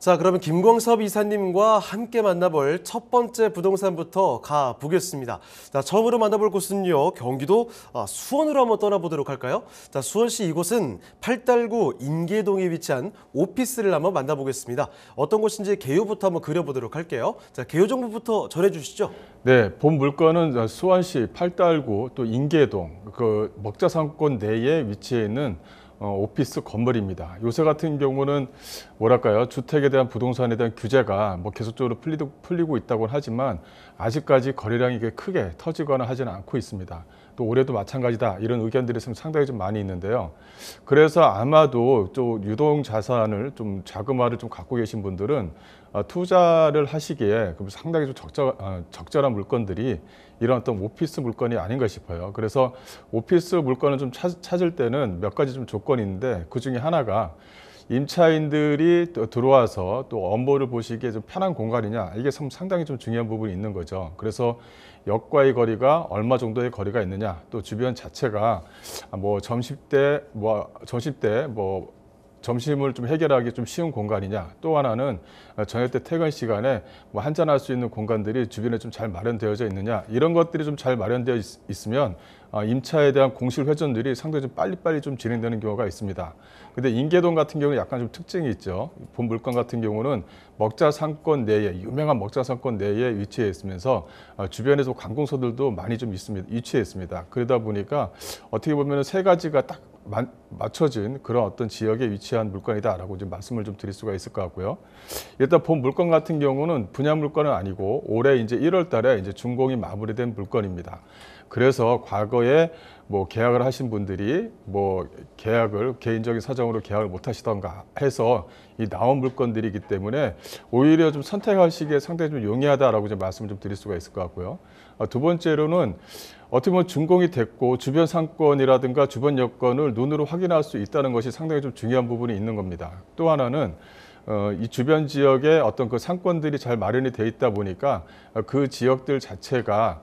자, 그러면 김광섭 이사님과 함께 만나볼 첫 번째 부동산부터 가보겠습니다. 자, 처음으로 만나볼 곳은요, 경기도 아, 수원으로 한번 떠나보도록 할까요? 자, 수원시 이곳은 팔달구 인계동에 위치한 오피스를 한번 만나보겠습니다. 어떤 곳인지 개요부터 한번 그려보도록 할게요. 자, 개요 정보부터 전해주시죠. 네, 본 물건은 수원시 팔달구 또 인계동 그 먹자상권 내에 위치해 있는 어, 오피스 건물입니다. 요새 같은 경우는 뭐랄까요 주택에 대한 부동산에 대한 규제가 뭐 계속적으로 풀리도, 풀리고 있다고는 하지만 아직까지 거래량이 크게 터지거나 하지는 않고 있습니다. 또 올해도 마찬가지다 이런 의견들이 지 상당히 좀 많이 있는데요. 그래서 아마도 또 유동 자산을 좀 자금화를 좀 갖고 계신 분들은 아, 투자를 하시기에 상당히 좀 적절, 아, 적절한 물건들이 이런 어떤 오피스 물건이 아닌가 싶어요. 그래서 오피스 물건을 좀 찾, 을 때는 몇 가지 좀 조건이 있는데 그 중에 하나가 임차인들이 또 들어와서 또 업무를 보시기에 좀 편한 공간이냐 이게 상당히 좀 중요한 부분이 있는 거죠. 그래서 역과의 거리가 얼마 정도의 거리가 있느냐 또 주변 자체가 뭐 점심때 뭐 점심때 뭐 점심을 좀 해결하기 좀 쉬운 공간이냐 또 하나는 어, 저녁 때 퇴근 시간에 뭐 한잔할 수 있는 공간들이 주변에 좀 잘 마련되어져 있느냐 이런 것들이 좀 잘 마련되어 있, 으면 어, 임차에 대한 공실 회전들이 상당히 좀 빨리빨리 좀 진행되는 경우가 있습니다. 근데 인계동 같은 경우는 약간 좀 특징이 있죠. 본 물건 같은 경우는 먹자 상권 내에 유명한 먹자 상권 내에 위치해 있으면서 어, 주변에서 관공서들도 많이 좀 있습니다. 위치해 있습니다. 그러다 보니까 어떻게 보면 세 가지가 딱 맞춰진 그런 어떤 지역에 위치한 물건이다라고 좀 말씀을 좀 드릴 수가 있을 것 같고요. 일단 본 물건 같은 경우는 분야 물건은 아니고 올해 이제 1월 달에 이제 준공이 마무리된 물건입니다. 그래서 과거에 뭐 계약을 하신 분들이 뭐 계약을 개인적인 사정으로 계약을 못 하시던가 해서 이 나온 물건들이기 때문에 오히려 좀 선택하시기에 상당히 좀 용이하다라고 좀 말씀을 좀 드릴 수가 있을 것 같고요. 어, 두 번째로는 어떻게 보면 준공이 됐고 주변 상권이라든가 주변 여건을 눈으로 확인할 수 있다는 것이 상당히 좀 중요한 부분이 있는 겁니다. 또 하나는 어, 이 주변 지역에 어떤 그 상권들이 잘 마련이 돼 있다 보니까 어, 그 지역들 자체가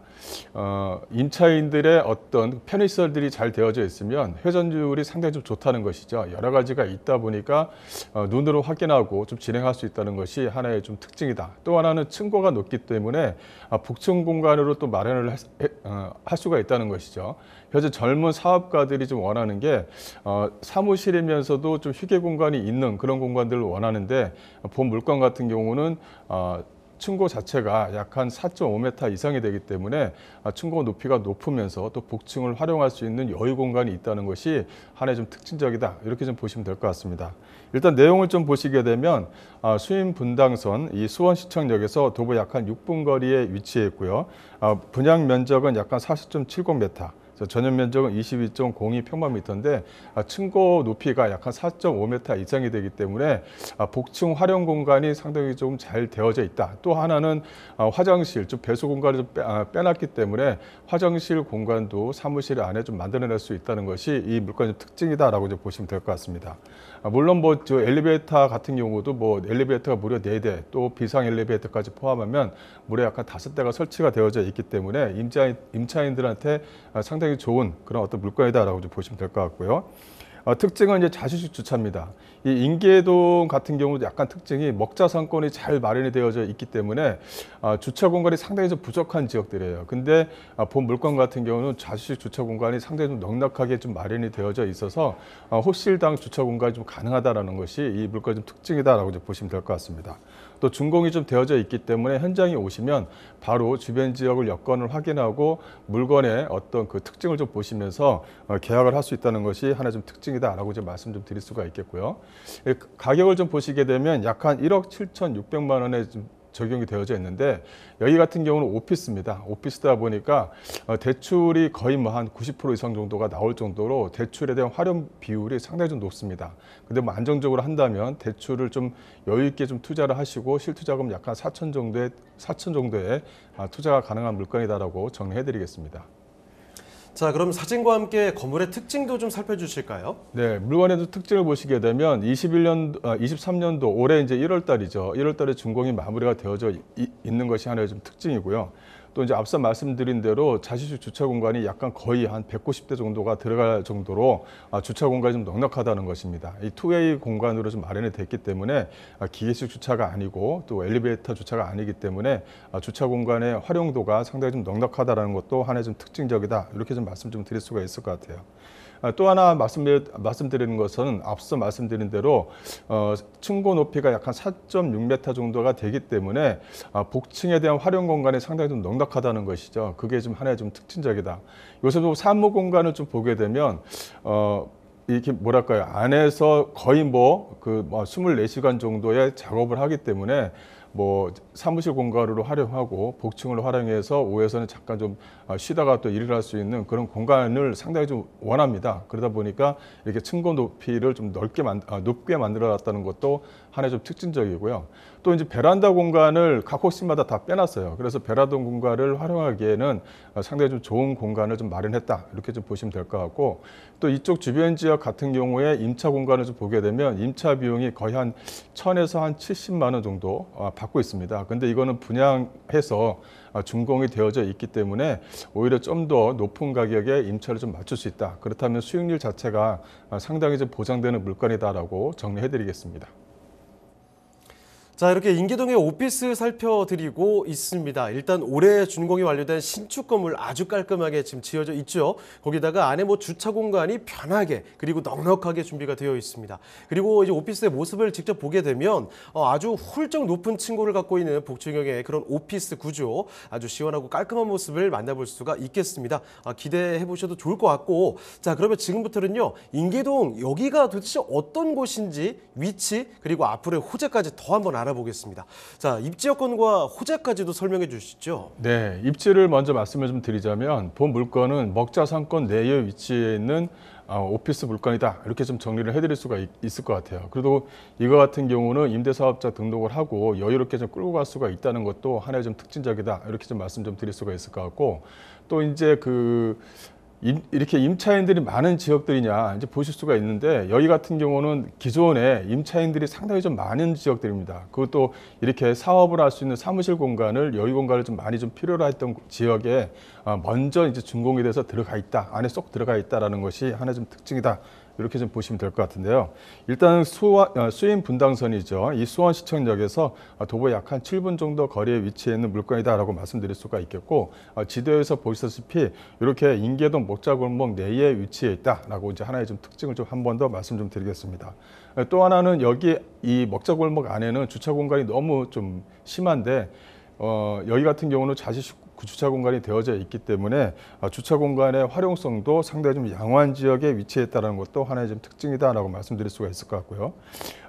어, 임차인들의 어떤 편의시설들이 잘 되어져 있으면 회전율이 상당히 좀 좋다는 것이죠. 여러 가지가 있다 보니까 어, 눈으로 확인하고 좀 진행할 수 있다는 것이 하나의 좀 특징이다. 또 하나는 층고가 높기 때문에 아, 북층 공간으로 또 마련을 할, 해, 어, 할 수가 있다는 것이죠. 현재 젊은 사업가들이 좀 원하는 게 어, 사무실이면서도 좀 휴게 공간이 있는 그런 공간들을 원하는데 어, 본 물건 같은 경우는 어, 층고 자체가 약한 4.5m 이상이 되기 때문에 아, 층고 높이가 높으면서 또 복층을 활용할 수 있는 여유 공간이 있다는 것이 하나의 좀 특징적이다 이렇게 좀 보시면 될 것 같습니다. 일단 내용을 좀 보시게 되면 아, 수인 분당선 이 수원시청역에서 도보 약한 6분 거리에 위치해 있고요. 아, 분양 면적은 약한 40.70m 전용 면적은 22.02 평방미터인데 아, 층고 높이가 약한 4.5m 이상이 되기 때문에 아, 복층 활용 공간이 상당히 좀 잘 되어져 있다. 또 하나는 아, 화장실, 좀 배수 공간을 좀 빼놨기 때문에 화장실 공간도 사무실 안에 좀 만들어낼 수 있다는 것이 이 물건의 특징이다라고 이제 보시면 될 것 같습니다. 물론 뭐 저 엘리베이터 같은 경우도 뭐 엘리베이터가 무려 4대 또 비상 엘리베이터까지 포함하면 무려 약한 5대가 설치가 되어져 있기 때문에 임차인, 임차인들한테 상당히 상당히 좋은 그런 어떤 물가이다라고 좀 보시면 될 것 같고요. 어, 특징은 이제 자주식 주차입니다. 이 인계동 같은 경우도 약간 특징이 먹자 상권이 잘 마련이 되어져 있기 때문에 어, 주차 공간이 상당히 좀 부족한 지역들이에요. 근데 어, 본 물건 같은 경우는 자주식 주차 공간이 상당히 좀 넉넉하게 좀 마련이 되어져 있어서 어, 호실당 주차 공간이 좀 가능하다라는 것이 이 물건의 좀 특징이다라고 좀 보시면 될 것 같습니다. 또 준공이 좀 되어져 있기 때문에 현장에 오시면 바로 주변 지역을 여건을 확인하고 물건의 어떤 그 특징을 좀 보시면서 어, 계약을 할 수 있다는 것이 하나 좀 특징이다라고 좀 말씀 좀 드릴 수가 있겠고요. 예, 그 가격을 좀 보시게 되면 약 한 1억 7,600만 원에 좀 적용이 되어져 있는데 여기 같은 경우는 오피스입니다. 오피스다 보니까 어, 대출이 거의 뭐 한 90% 이상 정도가 나올 정도로 대출에 대한 활용 비율이 상당히 좀 높습니다. 근데 뭐 안정적으로 한다면 대출을 좀 여유 있게 좀 투자를 하시고 실투자금 약간 4천 정도의 4천 정도의 아, 투자가 가능한 물건이다라고 정리해드리겠습니다. 자, 그럼 사진과 함께 건물의 특징도 좀 살펴주실까요? 네, 물건의 특징을 보시게 되면 21년, 아, 23년도 올해 이제 1월 달이죠. 1월 달에 준공이 마무리가 되어져 이, 있는 것이 하나의 좀 특징이고요. 또 이제 앞서 말씀드린 대로 자시식 주차 공간이 약간 거의 한 190대 정도가 들어갈 정도로 아, 주차 공간이 좀 넉넉하다는 것입니다. 이 투웨이 공간으로 좀 마련이 됐기 때문에 아, 기계식 주차가 아니고 또 엘리베이터 주차가 아니기 때문에 아, 주차 공간의 활용도가 상당히 좀 넉넉하다는 것도 하나의 좀 특징적이다 이렇게 좀 말씀 좀 드릴 수가 있을 것 같아요. 아, 또 하나 말씀드리, 말씀드리는 것은 앞서 말씀드린 대로 어, 층고 높이가 약 한 4.6m 정도가 되기 때문에 어, 복층에 대한 활용 공간이 상당히 좀 넉넉하다는 것이죠. 그게 좀 하나의 좀 특징적이다. 요새 도 사무 공간을 좀 보게 되면 어, 이렇게 뭐랄까요 안에서 거의 뭐그 뭐 24시간 그 뭐 정도의 작업을 하기 때문에 뭐 사무실 공간으로 활용하고 복층을 활용해서 오후에서는 잠깐 좀 아, 쉬다가 또 일을 할 수 있는 그런 공간을 상당히 좀 원합니다. 그러다 보니까 이렇게 층고 높이를 좀 넓게 만, 아, 높게 만들어 놨다는 것도 하나의 좀 특징적이고요. 또 이제 베란다 공간을 각호수마다다 빼놨어요. 그래서 베란다 공간을 활용하기에는 어, 상당히 좀 좋은 공간을 좀 마련했다. 이렇게 좀 보시면 될 것 같고 또 이쪽 주변 지역 같은 경우에 임차 공간을 좀 보게 되면 임차 비용이 거의 한 천에서 한 70만 원 정도 어, 받고 있습니다. 근데 이거는 분양해서 어, 준공이 되어져 있기 때문에 오히려 좀 더 높은 가격에 임차를 좀 맞출 수 있다. 그렇다면 수익률 자체가 상당히 좀 보장되는 물건이다라고 정리해드리겠습니다. 자 이렇게 인기동의 오피스 살펴드리고 있습니다. 일단 올해 준공이 완료된 신축 건물 아주 깔끔하게 지금 지어져 있죠. 거기다가 안에 뭐 주차 공간이 편하게 그리고 넉넉하게 준비가 되어 있습니다. 그리고 이제 오피스의 모습을 직접 보게 되면 어, 아주 훌쩍 높은 층고를 갖고 있는 복층형의 그런 오피스 구조 아주 시원하고 깔끔한 모습을 만나볼 수가 있겠습니다. 아, 기대해 보셔도 좋을 것 같고 자 그러면 지금부터는요 인기동 여기가 도대체 어떤 곳인지 위치 그리고 앞으로의 호재까지 더 한번 알아. 알아보겠습니다. 자, 입지 여건과 호재까지도 설명해 주시죠. 네, 입지를 먼저 말씀을 좀 드리자면 본 물건은 먹자 상권 내에 위치해 있는 어, 오피스 물건이다 이렇게 좀 정리를 해드릴 수가 있, 을것 같아요. 그래도 이거 같은 경우는 임대사업자 등록을 하고 여유롭게 좀 끌고 갈 수가 있다는 것도 하나의 좀 특징적이다 이렇게 좀 말씀 좀 드릴 수가 있을 것 같고 또 이제 그 이렇게 임차인들이 많은 지역들이냐 이제 보실 수가 있는데 여기 같은 경우는 기존에 임차인들이 상당히 좀 많은 지역들입니다. 그것도 이렇게 사업을 할 수 있는 사무실 공간을 여유 공간을 좀 많이 좀 필요로 했던 지역에 어, 먼저 이제 준공이 돼서 들어가 있다 안에 쏙 들어가 있다라는 것이 하나 좀 특징이다 이렇게 좀 보시면 될 것 같은데요. 일단 수원, 어, 수인 분당선이죠. 이 수원시청역에서 도보 약 한 7분 정도 거리에 위치해 있는 물건이다라고 말씀드릴 수가 있겠고 어, 지도에서 보시다시피 이렇게 인계동 목자골목 내에 위치해 있다라고 이제 하나의 좀 특징을 좀 한 번 더 말씀 좀 드리겠습니다. 어, 또 하나는 여기 이 목자골목 안에는 주차 공간이 너무 좀 심한데 어, 여기 같은 경우는 자시 그 주차 공간이 되어져 있기 때문에 아, 주차 공간의 활용성도 상당히 좀 양호한 지역에 위치해 있다는 것도 하나의 좀 특징이다라고 말씀드릴 수가 있을 것 같고요.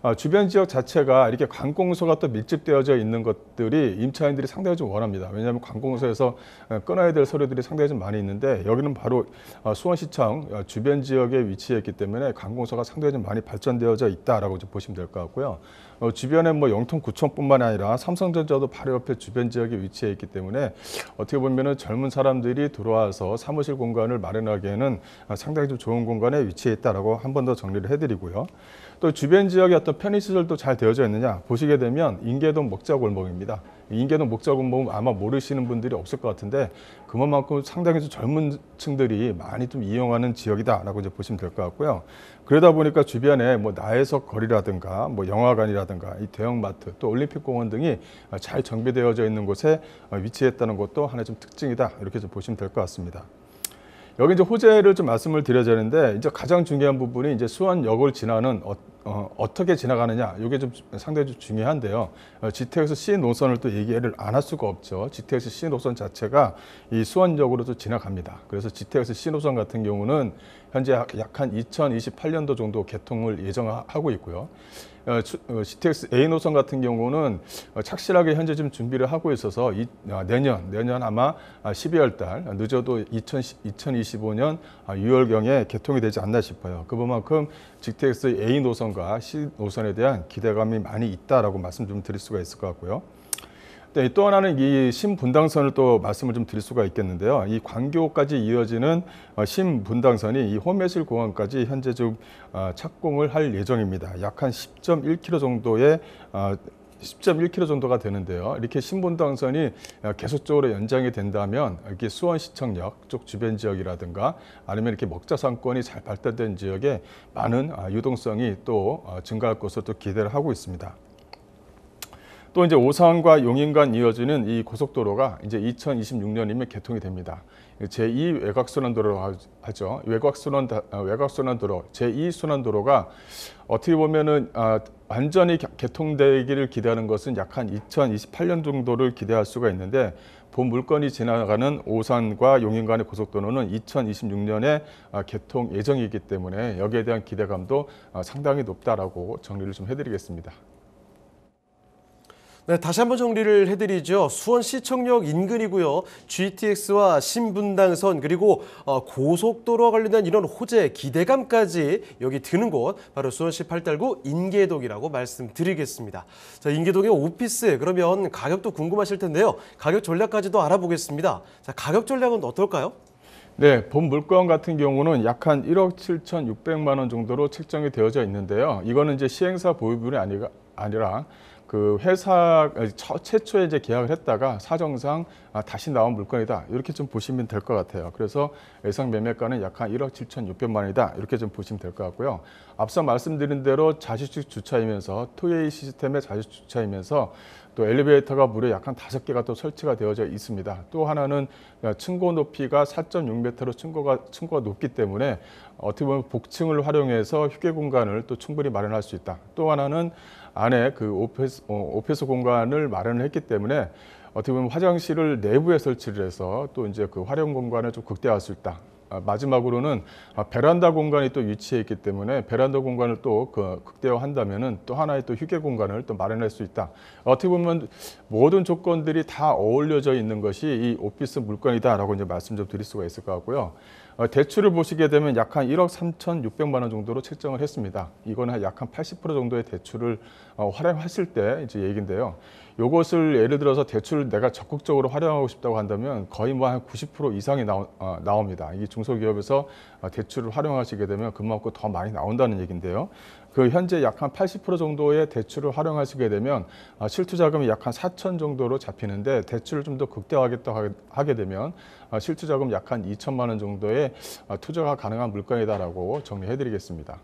아, 주변 지역 자체가 이렇게 관공서가 또 밀집되어져 있는 것들이 임차인들이 상당히 좀 원합니다. 왜냐하면 관공서에서 아, 끊어야 될 서류들이 상당히 좀 많이 있는데 여기는 바로 수원시청 주변 지역에 위치해 있기 때문에 관공서가 상당히 좀 많이 발전되어져 있다라고 좀 보시면 될 것 같고요. 어, 주변에 뭐 영통구청뿐만 아니라 삼성전자도 바로 옆에 주변 지역에 위치해 있기 때문에 어떻게 보면은 젊은 사람들이 들어와서 사무실 공간을 마련하기에는 상당히 좀 좋은 공간에 위치해 있다라고 한 번 더 정리를 해드리고요. 또 주변 지역의 어떤 편의시설도 잘 되어져 있느냐 보시게 되면 인계동 목자골목입니다. 인계동 목자골목 아마 모르시는 분들이 없을 것 같은데 그만큼 상당히 좀 젊은 층들이 많이 좀 이용하는 지역이다라고 이제 보시면 될 것 같고요. 그러다 보니까 주변에 뭐 나해석 거리라든가 뭐 영화관이라든가 이 대형마트 또 올림픽공원 등이 잘 정비되어져 있는 곳에 위치했다는 것도 하나의 좀 특징이다 이렇게 좀 보시면 될 것 같습니다. 여기 이제 호재를 좀 말씀을 드려야 되는데 이제 가장 중요한 부분이 이제 수원역을 지나는 어떤 어, 떻게 지나가느냐 이게 좀 상당히 중요한데요. GTX 어, C 노선을 또 얘기를 안 할 수가 없죠. GTX C 노선 자체가 이 수원역으로도 지나갑니다. 그래서 GTX C 노선 같은 경우는 현재 약 한 2028년도 정도 개통을 예정하고 있고요. 어, 어, CTX A 노선 같은 경우는 어, 착실하게 현재 지금 준비를 하고 있어서 이, 아, 내년, 내년 아마 12월 아, 달, 늦어도 2000, 2025년 6월경에 개통이 되지 않나 싶어요. 그만큼 GTX A 노선과 C 노선에 대한 기대감이 많이 있다라고 말씀 좀 드릴 수가 있을 것 같고요. 네, 또 하나는 이 신분당선을 또 말씀을 좀 드릴 수가 있겠는데요. 이 광교까지 이어지는 어, 신분당선이 이 호매실 공항까지 현재 지 어, 착공을 할 예정입니다. 약 한 10.1km 정도의 10.1km 어, 정도가 되는데요. 이렇게 신분당선이 계속적으로 연장이 된다면 이렇게 수원시청역 쪽 주변 지역이라든가 아니면 이렇게 먹자상권이 잘 발달된 지역에 많은 유동성이 또 증가할 것으로 또 기대를 하고 있습니다. 또 이제 오산과 용인간 이어지는 이 고속도로가 이제 2026년이면 개통이 됩니다. 제2 외곽순환도로 하죠. 외곽순환 아, 외곽순환도로 제2 순환도로가 어떻게 보면은 아, 완전히 개통되기를 기대하는 것은 약 한 2028년 정도를 기대할 수가 있는데 본 물건이 지나가는 오산과 용인 간의 고속도로는 2026년에 아, 개통 예정이기 때문에 여기에 대한 기대감도 아, 상당히 높다라고 정리를 좀 해드리겠습니다. 네, 다시 한번 정리를 해드리죠. 수원시청역 인근이고요. GTX와 신분당선 그리고 어, 고속도로와 관련된 이런 호재, 기대감까지 여기 드는 곳 바로 수원시 팔달구 인계동이라고 말씀드리겠습니다. 자, 인계동의 오피스 그러면 가격도 궁금하실 텐데요. 가격 전략까지도 알아보겠습니다. 자, 가격 전략은 어떨까요? 네, 본 물건 같은 경우는 약 한 1억 7,600만 원 정도로 책정이 되어져 있는데요. 이거는 이제 시행사 보유분이 아니라 그 회사 최초에 이제 계약을 했다가 사정상 아, 다시 나온 물건이다 이렇게 좀 보시면 될 것 같아요. 그래서 예상 매매가는 약한 1억 7,600만 원이다 이렇게 좀 보시면 될 것 같고요. 앞서 말씀드린 대로 자시식 주차이면서 투웨이 시스템의 자식 주차이면서 또 엘리베이터가 무려 약 한 다섯 개가 또 설치가 되어져 있습니다. 또 하나는 층고 높이가 4.6m로 층고가 층고가 높기 때문에 어떻게 보면 복층을 활용해서 휴게 공간을 또 충분히 마련할 수 있다. 또 하나는 안에 그오피스 어, 오페스 공간을 마련을 했기 때문에 어떻게 보면 화장실을 내부에 설치를 해서 또 이제 그 활용 공간을 좀 극대화할 수 있다. 아, 마지막으로는 아, 베란다 공간이 또 위치해 있기 때문에 베란다 공간을 또그극대화한다면또 하나의 또 휴게 공간을 또 마련할 수 있다. 어떻게 보면 모든 조건들이 다 어울려져 있는 것이 이 오피스 물건이다라고 이제 말씀 좀 드릴 수가 있을 것 같고요. 어, 대출을 보시게 되면 약 한 1억 3,600만 원 정도로 책정을 했습니다. 이거는 약 한 80% 정도의 대출을 어, 활용하실 때 이제 얘기인데요. 이것을 예를 들어서 대출을 내가 적극적으로 활용하고 싶다고 한다면 거의 뭐 한 90% 이상이 나오, 어, 나옵니다. 이 중소기업에서 어, 대출을 활용하시게 되면 그만큼 더 많이 나온다는 얘기인데요. 그 현재 약한 80% 정도의 대출을 활용하시게 되면 아, 실투자금이 약 한 4천 정도로 잡히는데 대출을 좀 더 극대화하겠다 하게 되면 아, 실투자금 약 한 2천만 원 정도의 아, 투자가 가능한 물건이다라고 정리해드리겠습니다.